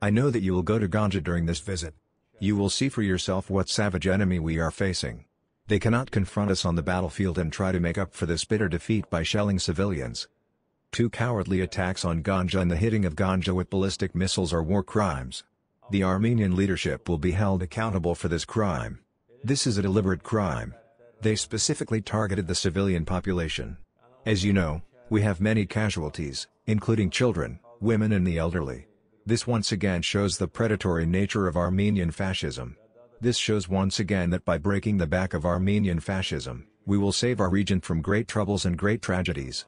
I know that you will go to Ganja during this visit. You will see for yourself what savage enemy we are facing. They cannot confront us on the battlefield and try to make up for this bitter defeat by shelling civilians. Two cowardly attacks on Ganja and the hitting of Ganja with ballistic missiles are war crimes. The Armenian leadership will be held accountable for this crime. This is a deliberate crime. They specifically targeted the civilian population. As you know, we have many casualties, including children, women and the elderly. This once again shows the predatory nature of Armenian fascism. This shows once again that by breaking the back of Armenian fascism, we will save our region from great troubles and great tragedies.